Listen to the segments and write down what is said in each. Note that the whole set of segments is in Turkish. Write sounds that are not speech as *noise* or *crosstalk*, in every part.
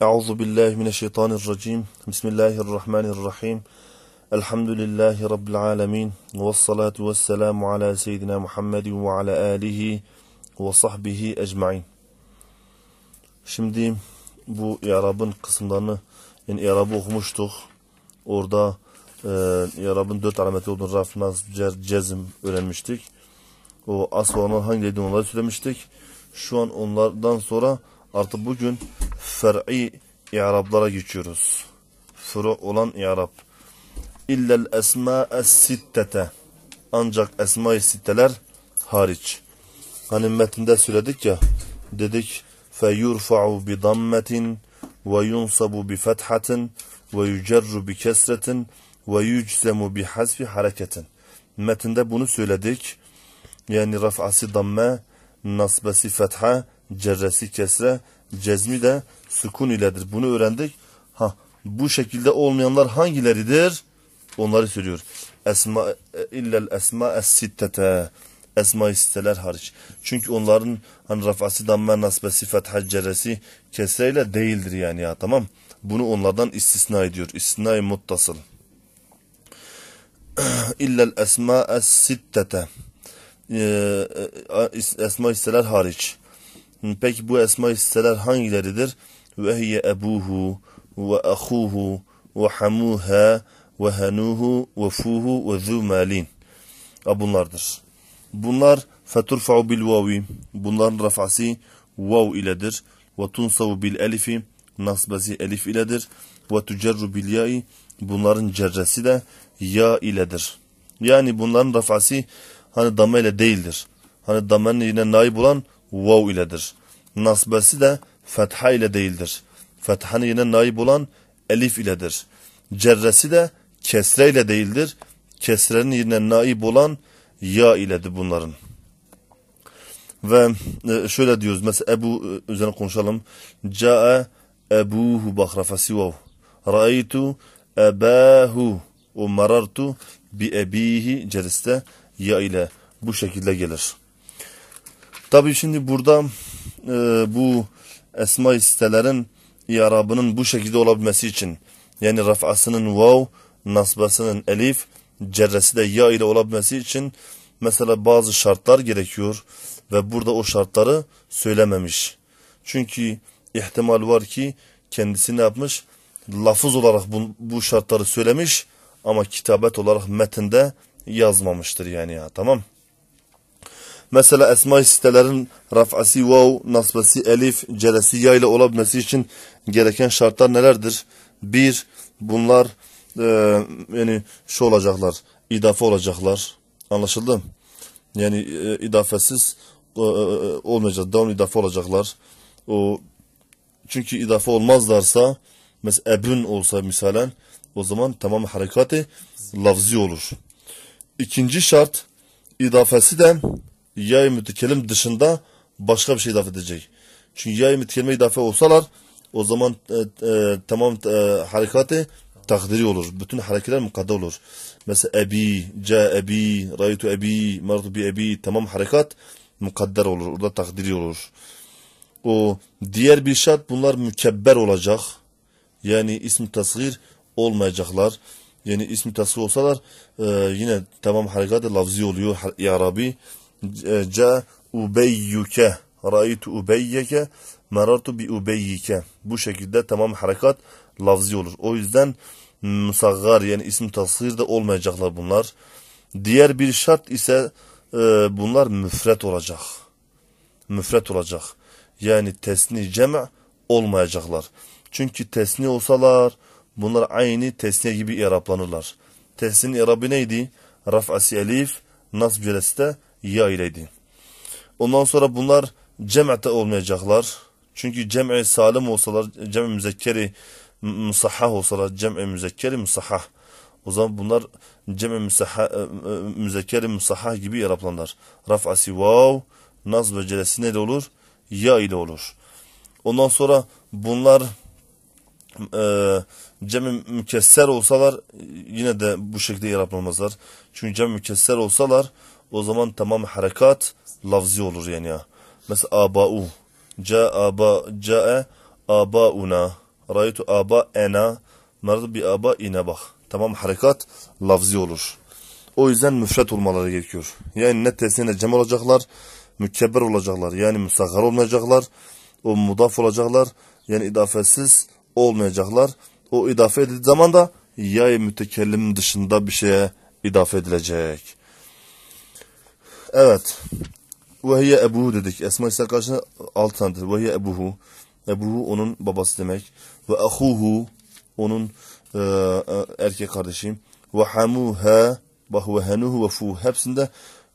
Euzu billahi mineşşeytanirracim. Bismillahirrahmanirrahim. Elhamdülillahi rabbil alamin. Ves salatu vesselamu ala seyyidina Muhammedin ve ala alihi ve sahbihi ecmaîn. Şimdi bu i'rabın kısımlarını yani i'rabı okumuştuk. Orada e, i'rabın dört alameti olduğunu raf, nasb, cer, cezm öğrenmiştik. O asıl olan hangi dediğini onları söylemiştik. Şu an onlardan sonra artık bugün fer'i i'rablara geçiyoruz. Furu olan i'rab. İllel esma'es sittete. Ancak esma-i sitteler hariç. Hani metinde söyledik ya. Dedik feyurfa'u bi dammetin ve yunsabu bi fethatin ve yücerru bi kesretin ve yüczemu bi hasfi hareketin. Metinde bunu söyledik. Yani raf'ası damme, nasbesi fetha, cerresi kesre, cezmi de sukun iledir. Bunu öğrendik. Ha, bu şekilde olmayanlar hangileridir? Onları söylüyor. Esma e, illel esma es sittete. esma isteler siteler hariç. Çünkü onların hani rafası, damme, nasbesi, fetha, cerresi kesreyle değildir yani ya tamam. Bunu onlardan istisna ediyor. i̇stisna muttasıl. *clears throat* illel esma es sittete. esma e, isteler siteler hariç. Peki bu esma-i siteler hangileridir? Ve hiye ebuhu ve ahuhu ve hamuha ve hanuhu ve fuhu ve zûmâlin. Bunlardır. Bunlar feturfa'u bil vavi. Bunların rafası vav iledir. Ve tunsavu bil elifi. Nasbesi elif iledir. Ve tücerru bil yai. Bunların cerresi de ya iledir. Yani bunların rafası hani dama ile değildir. Hani damenin yine naib olan vav iledir. Nasbesi de fetha ile değildir. Fethanın yine naib olan elif iledir. Cerresi de kesre ile değildir. Kesrenin yine naib olan ya iledir bunların. Ve e, şöyle diyoruz. Mesela Ebu e, üzerine konuşalım. Ca'e ebuhu bak rafasi vav. Ra'aytu ebahu. O marartu bi ebihi ceriste ya ile bu şekilde gelir. Tabii şimdi burada e, bu esma istelerin yarabının bu şekilde olabilmesi için yani raf'asının vav, nasbasının elif, cerresi de ya ile olabilmesi için mesela bazı şartlar gerekiyor ve burada o şartları söylememiş. Çünkü ihtimal var ki kendisi ne yapmış? Lafız olarak bu, bu şartları söylemiş ama kitabet olarak metinde yazmamıştır yani ya tamam. Mesela esma-i sitelerin rafasi vav, nasbası elif, ceresi ya ile olabilmesi için gereken şartlar nelerdir? Bir, bunlar e, yani şu olacaklar, idafe olacaklar. Anlaşıldı mı? Yani e, idafesiz e, e olmayacak, devam idafe olacaklar. O çünkü idafe olmazlarsa, mesela ebrün olsa misalen, o zaman tamam harekati lafzi olur. İkinci şart idafesi de yay mütekelim dışında başka bir şey idaf edecek. Çünkü yay mütekelime idafe olsalar o zaman e, e, tamam e, harekatı takdiri olur. Bütün hareketler mukadde olur. Mesela ebi, ca ebi, raytu ebi, martu bi ebi tamam harekat mukadder olur. Orada takdiri olur. O diğer bir şart bunlar mükebber olacak. Yani ismi tasgir olmayacaklar. Yani ismi tasgir olsalar e, yine tamam harekat lafzi oluyor. Ya Rabbi ca ubeyyüke raitu ubeyyeke merartu bi ubeyyike bu şekilde tamam harekat lafzi olur. O yüzden musaggar yani isim tasgir de olmayacaklar bunlar. Diğer bir şart ise e, bunlar müfret olacak. Müfret olacak. Yani tesni cem' olmayacaklar. Çünkü tesni olsalar bunlar aynı tesniye gibi iraplanırlar. Tesnin irabı neydi? Raf'asi elif, nasb celeste ya yayledi. Ondan sonra bunlar cem'te olmayacaklar. Çünkü cem'i salim olsalar, cem'i müzekkeri musahah olsalar, cem'i müzekkeri musahah. O zaman bunlar cem'i e, e, müzekkeri musahah gibi yaraplanlar. Raf'asi vav, naz ve celesi neyle olur? Ya ile olur. Ondan sonra bunlar e, cem mükesser olsalar yine de bu şekilde yaraplanmazlar. Çünkü cem-i mükesser olsalar o zaman tamam harekat lafzi olur yani ya. Mesela abau. Ca aba ca'e e, abauna. Raytu aba ena. Nardu bi aba ine bak. Tamam harekat lafzi olur. O yüzden müfret olmaları gerekiyor. Yani net tersine cem olacaklar. Mükebber olacaklar. Yani müsakhar olmayacaklar. O mudaf olacaklar. Yani idafetsiz olmayacaklar. O idafe edildiği zaman da yay mütekellim dışında bir şeye idafe edilecek. Evet. Vehiye Ebuhu dedik. Esma İsa karşına 6 tanedir. Vehiye Ebuhu. Ebuhu onun babası demek. Ve ahuhu onun e, e erkek kardeşim. Ve hamuha ve henuhu ve fu. Hepsinde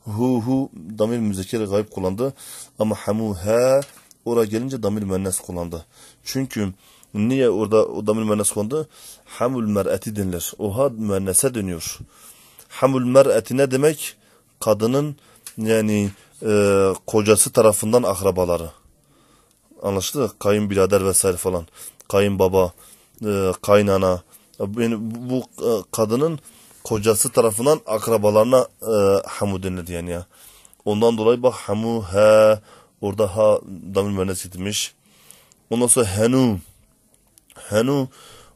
hu damir müzekker gayb kullandı. Ama hamuha oraya gelince damir müennes kullandı. Çünkü niye orada o damir müennes kullandı? Hamul mer'eti denilir. Oha müennese dönüyor. Hamul mer'eti ne demek? Kadının yani e, kocası tarafından akrabaları. Anlaşıldı? Kayınbirader vesaire falan. Kayınbaba, e, kaynana. Yani bu e, kadının kocası tarafından akrabalarına e, hamu denir yani ya. Ondan dolayı bak hamu he orada ha damir mühendis gitmiş. Ondan sonra henu. Henu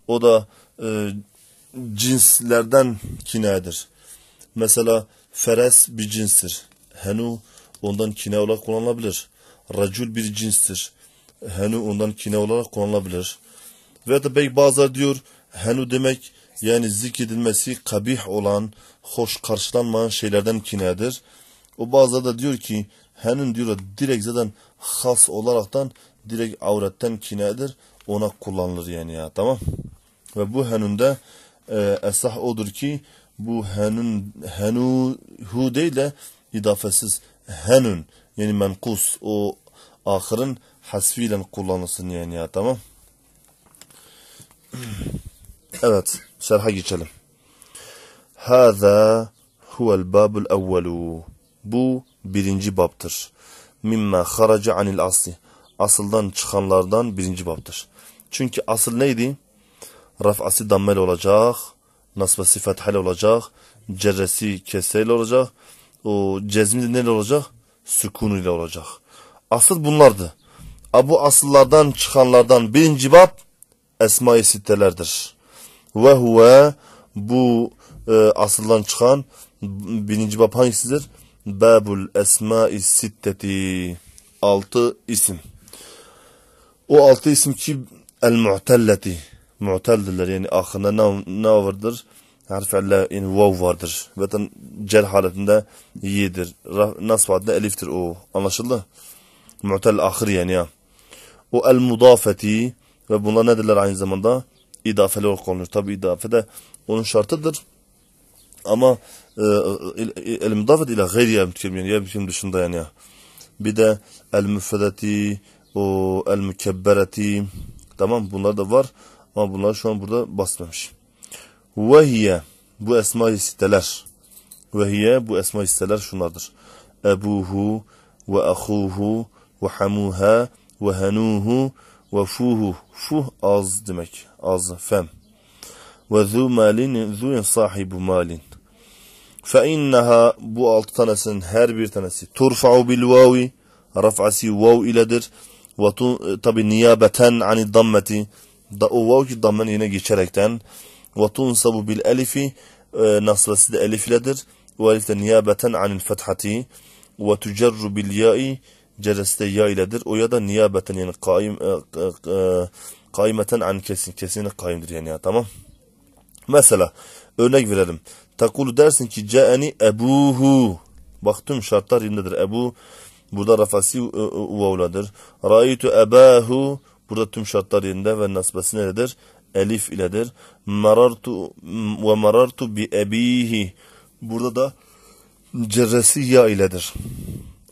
o da e, cinslerden kinayedir. Mesela feres bir cinstir. Henu ondan kine olarak kullanılabilir. Racul bir cinstir. Henu ondan kine olarak kullanılabilir. Ve de bey bazıları diyor henu demek yani zikredilmesi kabih olan, hoş karşılanmayan şeylerden kinedir. O bazıları da diyor ki henin diyor direkt zaten has olaraktan direkt avretten kinedir. Ona kullanılır yani ya tamam. Ve bu henünde e, esah odur ki bu henun henu hu değil de idafesiz henün yani menkus o ahırın hasfiyle kullanılsın yani ya tamam. *clears throat* evet şerha geçelim. Hâzâ huvel bâbul evvelû. Bu birinci babtır. Mimma kharaca anil asli. Asıldan çıkanlardan birinci babtır. Çünkü asıl neydi? Raf'ası dammel olacak. Nasbası fethel olacak. Cerresi kesel olacak o cezmi neyle olacak? Sükun ile olacak. Asıl bunlardı. Bu asıllardan çıkanlardan birinci bab Esma-i Sittelerdir. Ve huve bu e, asıldan çıkan birinci bab hangisidir? Babul Esma-i Sitteti. Altı isim. O altı isim ki El-Mu'telleti. Mu'teldirler yani aklına ne, ne vardır? harf elle in vav vardır. Zaten cer haletinde yi'dir. Nasb halinde eliftir o. Anlaşıldı? Mu'tel ahir yani ya. O el mudafeti ve bunlar ne derler aynı zamanda? İdafeli olarak konulur. Tabi idafe de onun şartıdır. Ama e, e, e el mudafet ile gayri ya mütkim yani ya mütkim dışında yani ya. Bir de el müfredeti o el mükebbereti tamam bunlar da var ama bunlar şu an burada basmamış. وهي بو اسماء ستلاش وهي بو اسماء ستلاش شنادر أبوه وأخوه وحموها وهنوه وفوه فوه أز دمك أز فم وذو مالين ذو صاحب مالين فإنها بو ألتنس هر بير تنسي ترفع بالواو رفع سي واو إلى در وطب نيابة عن الضمة دأو واو كي ضمن هنا شركتان Ve tunsabu bil elifi nasrası da elif iledir. Ve elif de niyabeten anil fethati. Ve tücerru bil ya'i cerresi de ya iledir. O ya da niyabeten yani kaim, e, e, kaimeten an kesin. Kesin kaimdir yani ya tamam. Mesela örnek verelim. Takulu dersin ki caeni ebuhu. Bak tüm şartlar yerindedir. Ebu burada rafasi uvavladır. Raitu ebahu burada tüm şartlar yerinde ve nasbesi nedir? elif iledir. Marartu ve marartu bi ebihi. Burada da cerresi ya iledir.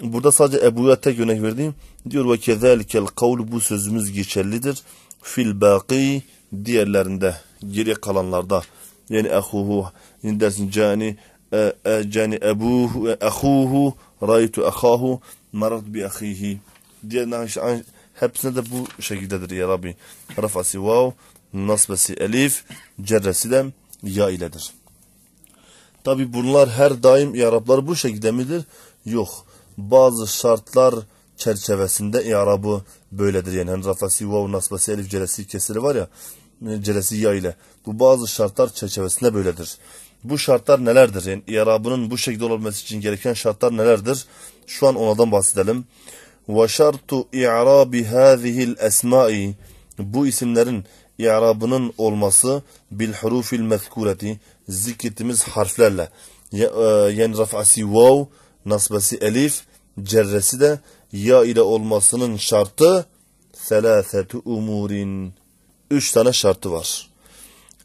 Burada sadece Ebu'ya tek örnek verdiğim diyor ve kezalikel kavl bu sözümüz geçerlidir. Fil baki diğerlerinde geri kalanlarda yani ahuhu yani cani e, e, cani ebuhu e, ahuhu raytu ahahu marat bi ahihi Diye hepsine de bu şekildedir ya Rabbi. Rafası vav nasbesi elif, cerresi de ya iledir. Tabi bunlar her daim yarablar bu şekilde midir? Yok. Bazı şartlar çerçevesinde yarabı böyledir. Yani rafasi rafası, vav, nasbası, elif, ceresi, kesiri var ya, e, ceresi ya ile. Bu bazı şartlar çerçevesinde böyledir. Bu şartlar nelerdir? Yani yarabının bu şekilde olabilmesi için gereken şartlar nelerdir? Şu an onadan bahsedelim. Ve şartu i'rabi hâzihil esmâi. Bu isimlerin i'rabının olması bil hurufil mezkureti zikrettiğimiz harflerle e, yani raf'asi vav nasbesi elif cerresi de ya ile olmasının şartı selasetu umurin üç tane şartı var.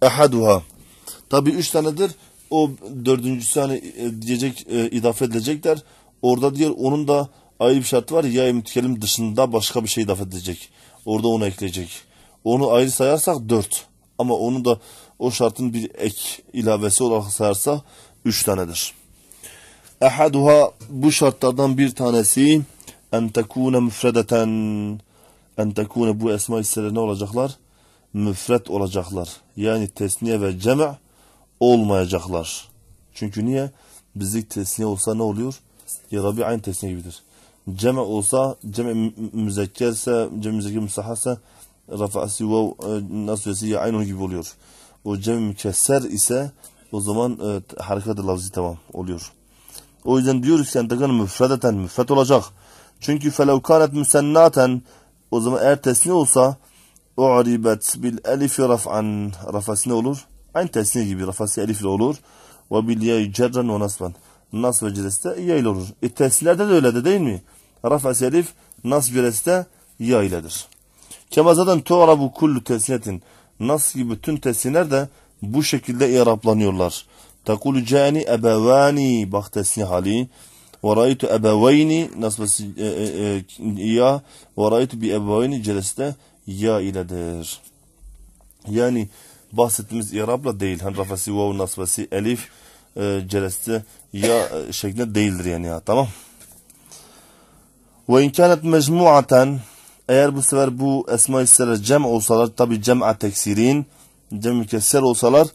Ehaduha tabi üç tanedir o dördüncüsü hani e, diyecek e, idafe edilecekler. Orada diyor onun da ayrı bir şartı var. Ya mütkelim dışında başka bir şey idafe edecek. Orada onu ekleyecek. Onu ayrı sayarsak 4. Ama onu da o şartın bir ek ilavesi olarak sayarsak 3 tanedir. Ehaduha bu şartlardan bir tanesi en tekune müfredeten en tekune bu esma hisseleri ne olacaklar? Müfred olacaklar. Yani tesniye ve cema' olmayacaklar. Çünkü niye? Bizlik tesniye olsa ne oluyor? Ya Yarabi aynı tesniye gibidir. Cema olsa, cema müzekkelse, cema müzekker müsahase Rafasi vav e, nasıl aynı gibi oluyor. O cem mükesser ise o zaman e, harekat-ı lafzi tamam oluyor. O yüzden diyoruz ki entekan müfredeten müfred olacak. Çünkü felev kanet müsennaten o zaman eğer tesni olsa u'ribet bil elifi raf'an rafası ne olur? Aynı tesni gibi rafası elifle olur. Ve bil yay cerren ve nasben. Nas ve cireste ya ile olur. E tesnilerde de öyle de değil mi? Rafası elif nas cireste ya iledir. Kema zaten tu'rabu kullu tesinetin. Nas gibi bütün tesiner de bu şekilde iraplanıyorlar. Tekulu cani ebevani bak tesni hali. Ve raytu ebeveyni nasbesi e, e, e, ya ve raytu bi ebeveyni celeste ya iledir. Yani bahsettiğimiz irapla değil. Hani rafesi, vav, nasbesi, elif, e, celeste ya şeklinde değildir yani ya. Tamam. Ve inkanet mecmuaten eğer bu sefer bu esma-i sitteler cem olsalar tabi cem'a teksirin cem mükesser olsalar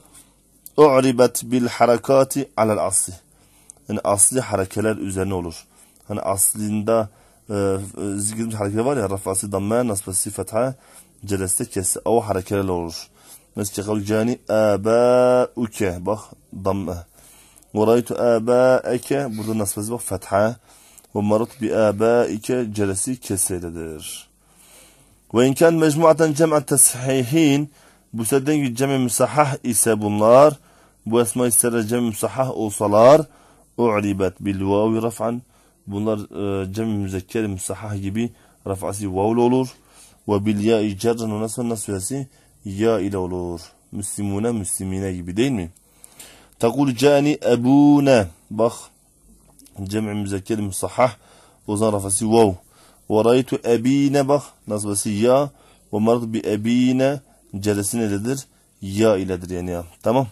u'ribet bil harakati alel asli. Yani asli harekeler üzerine olur. Hani aslında e, e zikrilmiş harekeler var ya rafası damme nasbesi fetha celeste kesi o harekeler olur. Mesela kavcani uke bak damme. Ve raytu abaeke burada nasbesi bak fetha. Ve marut bi abaike celesi keseyledir. Ve imkan mecmuaten cem'en tesihihin bu seden ki cem-i müsahah ise bunlar bu esma-i sere cem-i müsahah olsalar u'ribet bil vavi raf'an bunlar e, cem-i müzekker müsahah gibi rafasi vavl olur ve bil ya-i nasıl nasıl nasvesi ya ile olur. Müslimune müslimine gibi değil mi? Tekul cani ebune bak cem-i müzekker müsahah o zaman raf'ası vav ve raytu ebine bak nasbası ya ve marat bi ebine celesi nedir? Ya iledir yani ya. Tamam.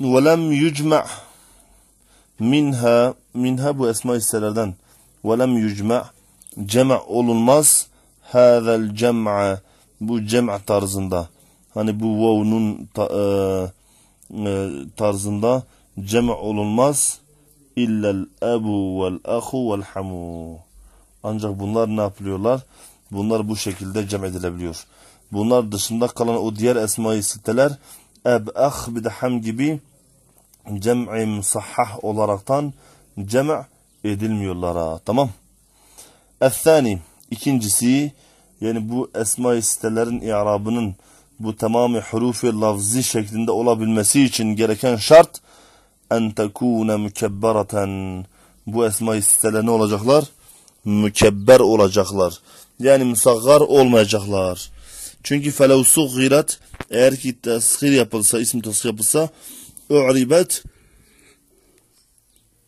Ve lem yucma' minha minha bu esma hisselerden ve lem yucma' cema' olunmaz hazel cem'a bu cem'a tarzında. Hani bu vav'nun ta, e, e, tarzında cem'a olunmaz illel ebu vel ahu vel ancak bunlar ne yapılıyorlar? Bunlar bu şekilde cem edilebiliyor. Bunlar dışında kalan o diğer esma-i sitteler eb'ah bidehem gibi cem'i musahhah olaraktan cem' edilmiyorlar. Ha. Tamam. Ethani ikincisi yani bu esma-i sitelerin i'rabının bu tamamı hurufi lafzi şeklinde olabilmesi için gereken şart en tekune mükebbereten bu esma-i siteler ne olacaklar? mükebber olacaklar. Yani musaggar olmayacaklar. Çünkü felev sugirat eğer ki teshir yapılsa, isim teshir yapılsa u'ribet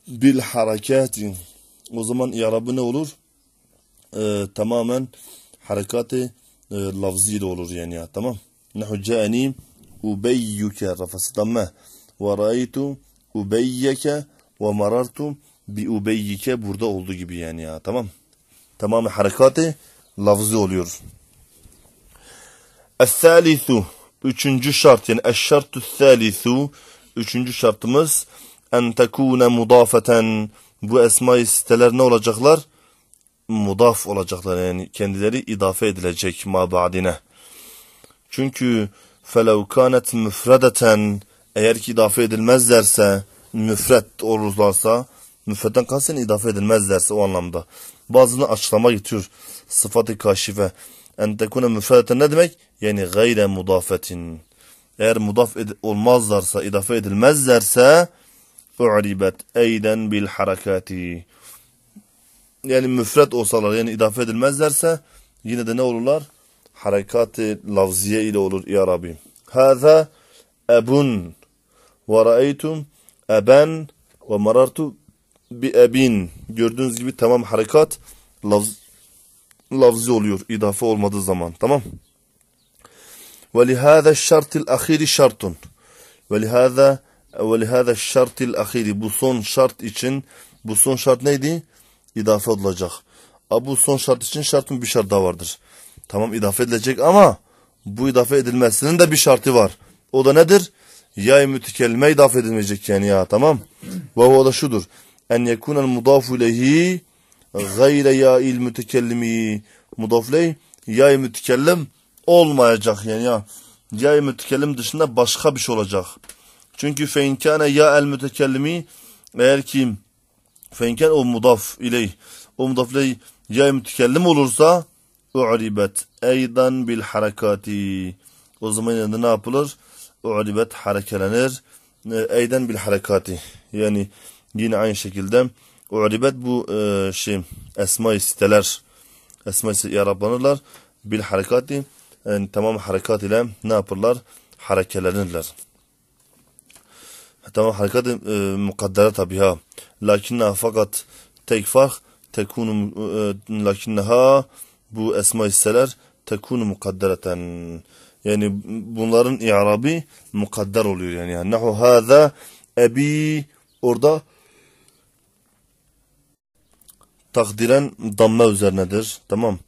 bil harekati. O zaman i'rabı ne olur? Ee, tamamen harekati e, lafziyle olur yani ya tamam. Nehu ca'ani ubeyyüke rafası damme ve ra'aytu ubeyyeke ve marartu bi ubeyyike burada olduğu gibi yani ya tamam. Tamamı harekatı lafzı oluyor. Es-salisu üçüncü şart yani eş-şartu salisu üçüncü şartımız en tekune mudafeten bu esma-i siteler ne olacaklar? Mudaf olacaklar yani kendileri idafe edilecek ma ba'dine. Çünkü felev kanet müfredeten eğer ki idafe edilmezlerse müfret olurlarsa müfetten kasten idafe edilmezlerse o anlamda. Bazını açıklama getiriyor. sıfatı kaşife. En tekune müfeten ne demek? Yani gayre mudafetin. Eğer mudaf olmazlarsa, idafe edilmezlerse u'ribet eyden bil harekati. Yani müfret olsalar, yani idafe edilmezlerse yine de ne olurlar? Harekat-ı lafziye ile olur ya Rabbi. Hâzâ ebun ve ra'eytum eben ve marartu bi ebin. Gördüğünüz gibi tamam harekat lafz, lafzı oluyor idafe olmadığı zaman. Tamam. Ve lihâze şartil ahiri şartun. Ve lihâze ve lihâze şartil ahiri. Bu son şart için bu son şart neydi? idafe olacak. A, bu son şart için şartın bir şart daha vardır. Tamam idafe edilecek ama bu idafe edilmesinin de bir şartı var. O da nedir? Yay mütikellime idafe edilmeyecek yani ya tamam. Ve o da şudur en yekunel mudafu ileyhi gayre ya'il mütekellimi lehi, ya mütekellim olmayacak yani ya. ya mütekellim dışında başka bir şey olacak. Çünkü fe ya el mütekellimi eğer ki fe o mudaf ileyh o mudaf lehi ya mütekellim olursa u'ribet eydan bil harekati o zaman yani ne yapılır? U'ribet harekelenir e, eyden bil harekati yani Yine aynı şekilde U'ribet bu e, şey esma-i siteler esma-i yarablanırlar. Bil harekati yani tamam harekat ile ne yaparlar? Harekelenirler. Tamam harekat e, mukaddere tabi ha. Lakinna fakat tek fark tekunu e, lakinnaha bu esma-i siteler tekunu mukaddereten. Yani bunların i'rabi mukadder oluyor yani. yani Nahu hâzâ ebi orada takdiren damma üzerinedir. Tamam.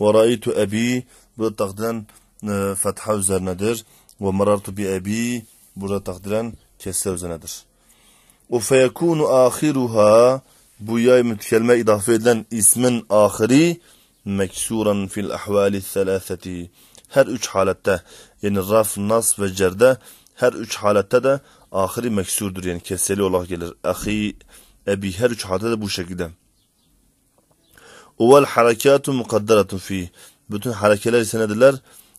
Ve raitu ebi bu takdiren e, fetha üzerinedir. Ve marartu bi ebi burada takdiren kesse üzerinedir. Ve feyekunu ahiruha bu yay mütkelme idafe edilen ismin ahiri meksuran fil ahvali selaseti. Her üç halette yani raf, nas ve cerde her üç halette de ahiri meksurdur yani keseli olarak gelir. Ahi, ebi her üç halette de bu şekilde. Uvel harekatü mukadderatun fi. Bütün harekeler senediler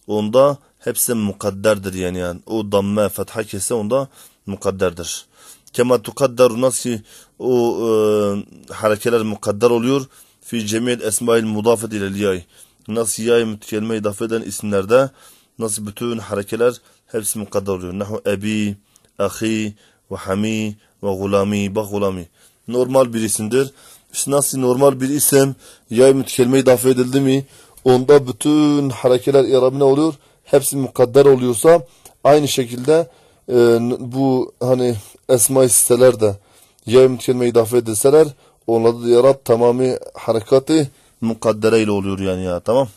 onda hepsi mukadderdir yani. yani. O damme fetha kesse onda mukadderdir. Kema tukadderu nasıl ki o e, harekeler mukadder oluyor. Fi cemiyet esmail mudafet ile liyay. Nasıl yay mütekelime idafe eden isimlerde nasıl bütün harekeler hepsi mukadder oluyor. Nahu ebi, ahi, ve hami, ve gulami, bak gulami. Normal birisindir. isimdir. İşte nasıl normal bir isim yay i idafe edildi mi onda bütün harekeler irabine oluyor. Hepsi mukadder oluyorsa aynı şekilde e, bu hani esma-i siteler de yay mütekelime idafe edilseler onlarda da irab tamamı harekatı mukaddere ile oluyor yani ya tamam.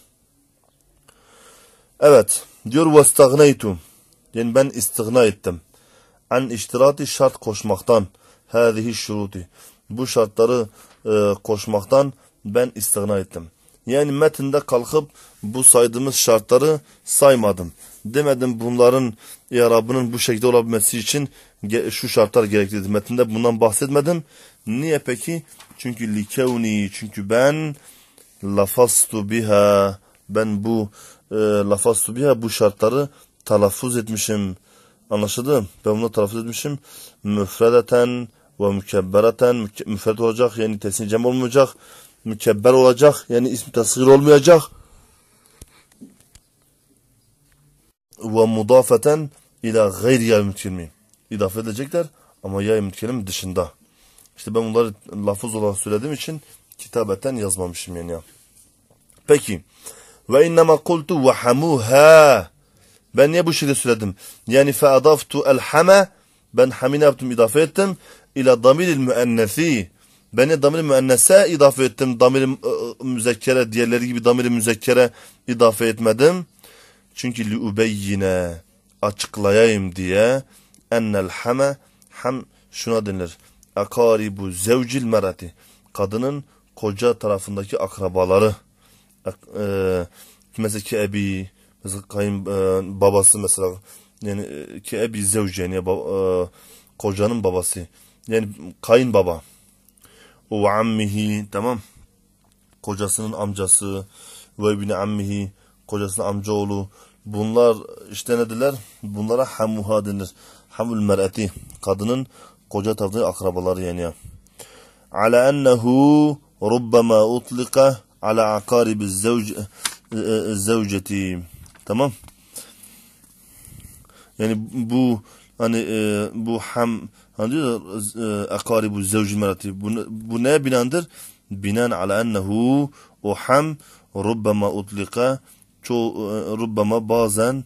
Evet diyor وَاسْتَغْنَيْتُمْ Yani ben istigna ettim. En iştirati şart koşmaktan. Hâzihi şuruti bu şartları e, koşmaktan ben istina ettim. Yani metinde kalkıp bu saydığımız şartları saymadım. Demedim bunların yarabının bu şekilde olabilmesi için şu şartlar gereklidir. Metinde bundan bahsetmedim. Niye peki? Çünkü likevni, çünkü ben lafastu biha, ben bu e, lafastu biha bu şartları telaffuz etmişim. Anlaşıldı? Ben bunu telaffuz etmişim. Müfredeten ve mükebbereten müfret olacak yani tesnicem olmayacak. Mükebber olacak yani ismi tasgir olmayacak. Ve mudafeten ila gayri ya mütkelmin. İdafe edecekler ama ya mütkelmin dışında. işte ben bunları lafız olarak söylediğim için kitabeten yazmamışım yani. Ya. Peki. Ve innema kultu ve hamuha. Ben niye bu şekilde söyledim? Yani fe adaftu el hame. Ben hamine yaptım, idafe ettim damir damiril müennesi. Beni damir müennese idafe ettim. Damir ıı, ıı, müzekkere diğerleri gibi damir müzekkere idafe etmedim. Çünkü liubeyyine açıklayayım diye ennel heme ham şuna denir. Akaribu zevcil merati. Kadının koca tarafındaki akrabaları. E, mesela ki ebi, mesela kayın e, babası mesela. Yani ki ebi zevci yani e, kocanın babası. Yani kayınbaba. O ammihi tamam. Kocasının amcası ve ibni ammihi kocasının amcaoğlu. Bunlar işte ne dediler? Bunlara hamuha denir. Hamul mer'ati. Kadının koca tarafı akrabaları yani. Ala ennehu rubbama utlika ala akaribi zevc Tamam. Yani bu hani e, bu ham Hani diyor ekaribu zevcül meratib. Bu, bu neye binendir? ala ennehu o ham rubbama utlika çoğu e, rubbama bazen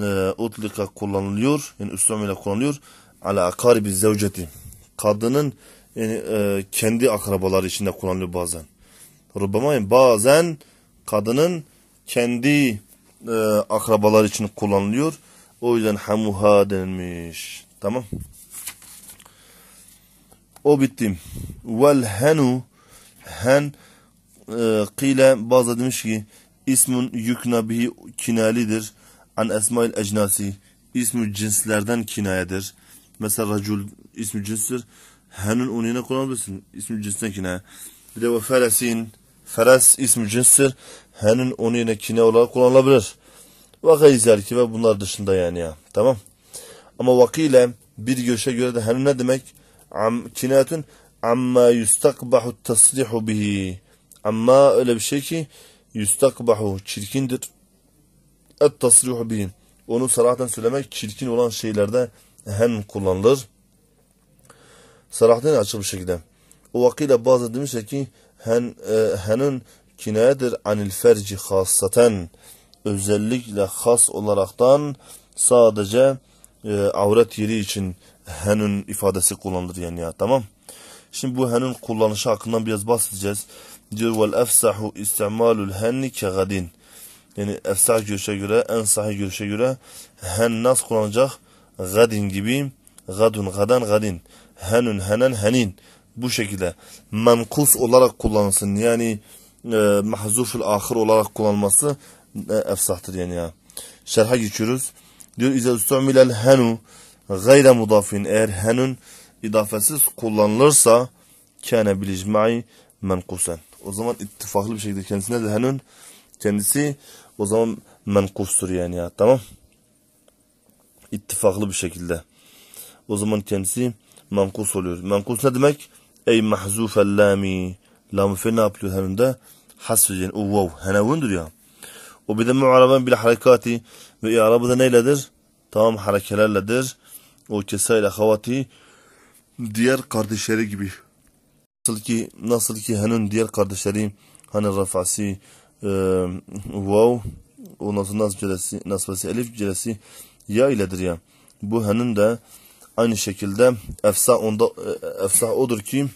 e, utlika kullanılıyor. Yani ile kullanılıyor. Ala akaribi zevceti. Kadının yani, e, kendi akrabaları içinde kullanılıyor bazen. Rubbama bazen kadının kendi e, akrabalar için kullanılıyor. O yüzden hamuha denilmiş. Tamam. O bittim. Vel henu hen e, bazı demiş ki ismun yükna bihi kinalidir. An esmail ecnasi ismi cinslerden kinayedir. Mesela racul ismi cinstir. Henun unine kullanabilirsin. İsmi cinsten kinaye. Bir de ve felesin feres ismi cinstir. Henun unine kinaye olarak kullanılabilir. Ve gayzerki ve bunlar dışında yani ya. Tamam. Ama vakile bir görüşe göre de henun ne demek? Am, kinayetun amma yustakbahu taslihu bihi. Amma öyle bir şey ki yustakbahu çirkindir. Et taslihu bihi. Onu sarahten söylemek çirkin olan şeylerde hem kullanılır. Sarahten açık bir şekilde. O vakıyla bazı demiş ki hen, e, henin kinayedir anil ferci hassaten. Özellikle has olaraktan sadece e, avret yeri için henün ifadesi kullanılır yani ya tamam. Şimdi bu henün kullanışı hakkından biraz bahsedeceğiz. Diyor vel efsahu istimalul henni ke Yani efsah görüşe göre, en sahih görüşe göre hen nasıl kullanacak? Gadin gibi. Gadun, gadan, gadin. Henün, henen, henin. Bu şekilde menkus olarak kullanılsın. Yani e, mahzuful ahir olarak kullanılması e, efsahtır yani ya. Şerha geçiyoruz. Diyor izel su'milel henu gayre mudafin eğer henün idafesiz kullanılırsa kâne bil icma'i menkusen. O zaman ittifaklı bir şekilde kendisine de henün kendisi o zaman menkustur yani ya tamam. İttifaklı bir şekilde. O zaman kendisi menkus oluyor. Menkus ne demek? Ey mahzufel lami. Lamı ne yapıyor henünde? Hasfü yani uvvav. Henevundur ya. O bir de muaraben bil harekati ve i'rabı da neyledir? Tamam harekelerledir o kesayla havati diğer kardeşleri gibi. Nasıl ki nasıl ki Han'ın diğer kardeşleri hani Rafasi e, vav ondan sonra nasb celesi, nasbesi elif celesi ya iledir ya. Bu Han'ın da aynı şekilde efsa onda e, efsa odur ki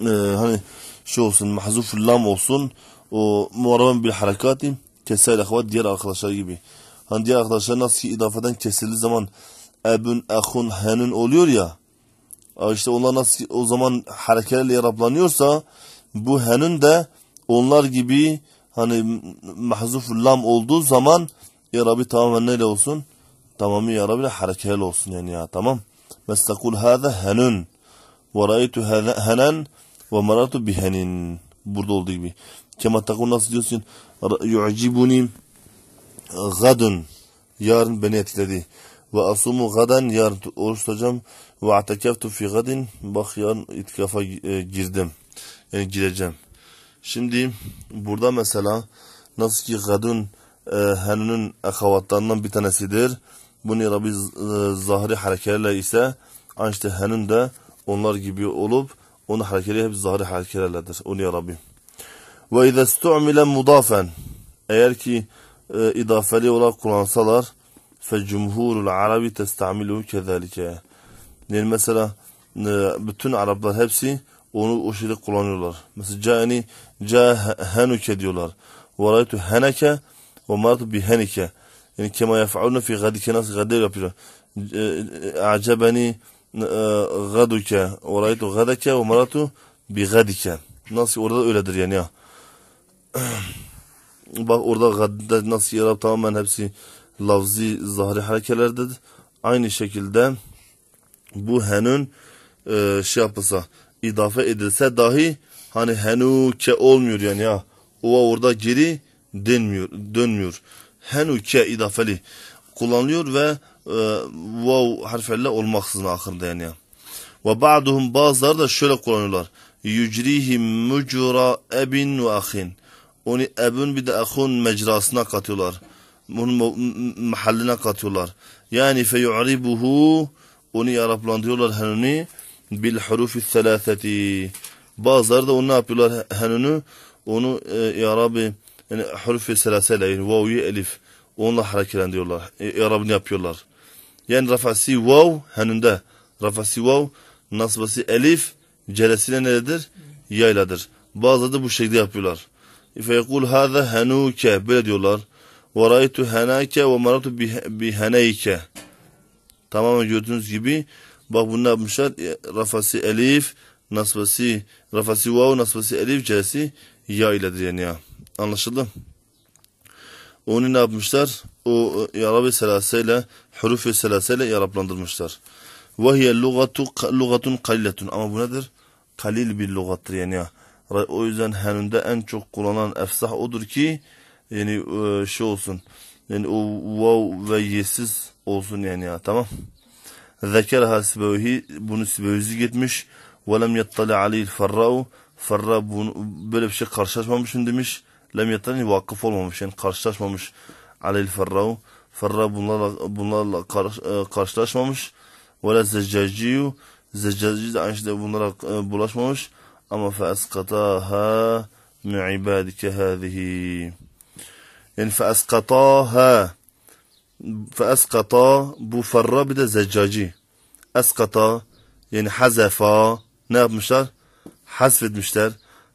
e, hani şey olsun mahzuful lam olsun o muharrem bil harekati kesayla havat diğer arkadaşlar gibi. Hani diğer arkadaşlar nasıl ki idafeden kesildiği zaman ebün, ehun, henün oluyor ya. E, işte onlar nasıl o zaman harekelerle yaraplanıyorsa bu henün de onlar gibi hani mahzuf lam olduğu zaman ya Rabbi tamamen neyle olsun? Tamamı ya Rabbi harekeyle olsun yani ya tamam. Mestakul hâze henün ve râitu henen ve maratu bihenin. Burada olduğu gibi. Kema takul nasıl diyorsun? Yu'cibuni gadun. Yarın beni etkiledi. وأصوم غدا yarın oruç tutacağım. Ve atekeftu fi gadin. Bak yarın itikafa e, girdim. Yani e, gireceğim. Şimdi burada mesela nasıl ki gadun e, henünün akavatlarından bir tanesidir. Bunu Rabbi e, zahiri harekelerle ise işte henün de onlar gibi olup onun hareketleri hep zahiri harekelerledir. Onu ya Rabbi. Ve izâ stu'mile mudafen eğer ki e, idafeli olarak kullansalar فَجُمْهُورُ arabi تَسْتَعْمِلُهُ كَذَلِكَ Yani mesela e, bütün Araplar hepsi onu o şekilde kullanıyorlar. Mesela ca'ni ca'henuke diyorlar. وَرَيْتُ هَنَكَ وَمَرَتُ بِهَنِكَ Yani kema yef'alune fi gadike nasıl gadir yapıyorlar. E, e, A'cebeni gaduke وَرَيْتُ غَدَكَ bi gadike. Nasıl orada öyledir yani ya. *clears throat* Bak orada gadda nasıl yarab tamamen hepsi lafzi zahri harekelerdedir. Aynı şekilde bu henün e, şey yapılsa idafe edilse dahi hani henuke olmuyor yani ya. O orada geri dönmüyor. dönmüyor. Henuke idafeli kullanılıyor ve e, vav harfelle olmaksızın ahırda yani. Ve ba'duhum bazıları da şöyle kullanıyorlar. Yücrihi mücra ebin ve ahin. Onu ebin bir de ahun mecrasına katıyorlar bunun mahalline katıyorlar. Yani feyu'ribuhu onu Araplandırıyorlar henuni bil hurufi selaseti. Bazıları da onu ne yapıyorlar henunu? Onu e, Arabi yani hurufi selaseyle yani vav'yı elif. Onunla hareketlendiriyorlar. E, Arabını yapıyorlar. Yani rafasi vav henünde. Rafasi vav nasbası elif celesiyle nedir? Yayladır. Bazıları da bu şekilde yapıyorlar. Feyekul hâze henûke. Böyle diyorlar. Ve raytu henake ve maratu biheneyke. Tamamen gördüğünüz gibi bak bunlar yapmışlar. E, rafası elif, nasbası, rafası vav, nasbası elif cesi ya iledir yani ya. Anlaşıldı Onu ne yapmışlar? O e, yarabi selaseyle, huruf-i selaseyle yaraplandırmışlar. Ve hiye lugatun kaliletun. Ama bu nedir? Kalil bir lugattır yani ya. O yüzden henünde en çok kullanılan efsah odur ki yani e, şey olsun. Yani o vav ve yesiz olsun yani ya tamam. Zekerha Sibevi bunu Sibevi zikretmiş. Ve lem yattali aleyh farra'u. Farra bunu, böyle bir şey karşılaşmamışım demiş. Lem yattali vakıf olmamış yani karşılaşmamış. alil farra'u. Farra bunlarla, bunlarla kar, e, karşılaşmamış. Ve le zeccaciyu. Zeccaci de aynı şekilde bunlara e, bulaşmamış. Ama fe eskataha mi ibadike hâzihi. يعني فأسقطاها فأسقطا بفرا بدا زجاجي أسقطا يعني حذفا ناب مشتر حذفت مشتر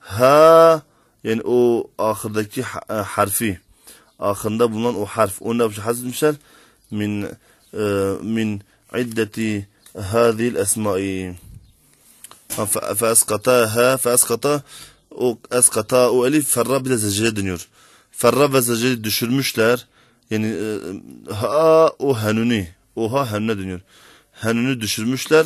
ها يعني او آخر ذكي حرفي آخر ناب بمان او حرف او ناب حذفت مشتر من آه، من عدة هذه الأسماء آه، فأسقطاها فأسقطا أسقطا ألف فرا بدا زجاجي دنيور Ferra ve zeceli düşürmüşler. Yani e, ha o henuni. Oha henüne dönüyor. Henuni düşürmüşler.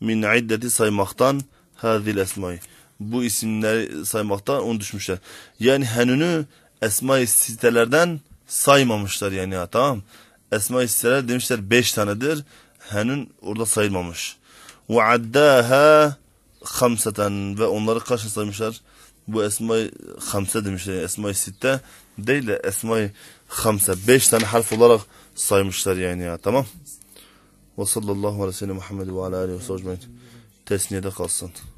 Min iddeti saymaktan hazil esmayı. Bu isimleri saymaktan onu düşmüşler. Yani henünü esma-i sitelerden saymamışlar yani ya tamam. Esma-i siteler demişler beş tanedir. Henün orada sayılmamış. Ve addaha khamseten ve onları kaç saymışlar? bu Esma-i Hamse demişler. Yani Esma-i Sitte değil de Esma-i Hamse. Beş tane harf olarak saymışlar yani ya tamam. Ve sallallahu aleyhi ve sellem Muhammed ve ala aleyhi ve sellem tesniyede kalsın.